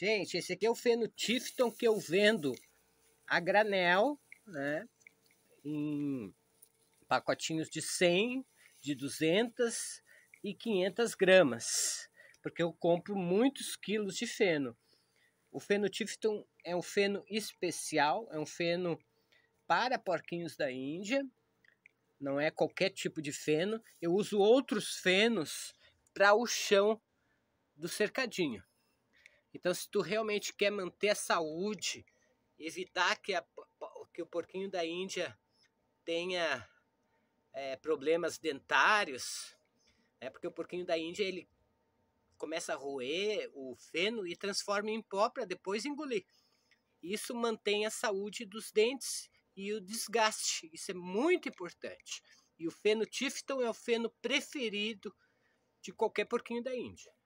Gente, esse aqui é o feno Tifton que eu vendo a granel, né? Em pacotinhos de 100, de 200 e 500 gramas, porque eu compro muitos quilos de feno. O feno Tifton é um feno especial, é um feno para porquinhos da Índia, não é qualquer tipo de feno. Eu uso outros fenos para o chão do cercadinho. Então, se tu realmente quer manter a saúde, evitar que, a, que o porquinho da Índia tenha é, problemas dentários, é porque o porquinho da Índia ele começa a roer o feno e transforma em pó para depois engolir. Isso mantém a saúde dos dentes e o desgaste. Isso é muito importante. E o feno Tifton é o feno preferido de qualquer porquinho da Índia.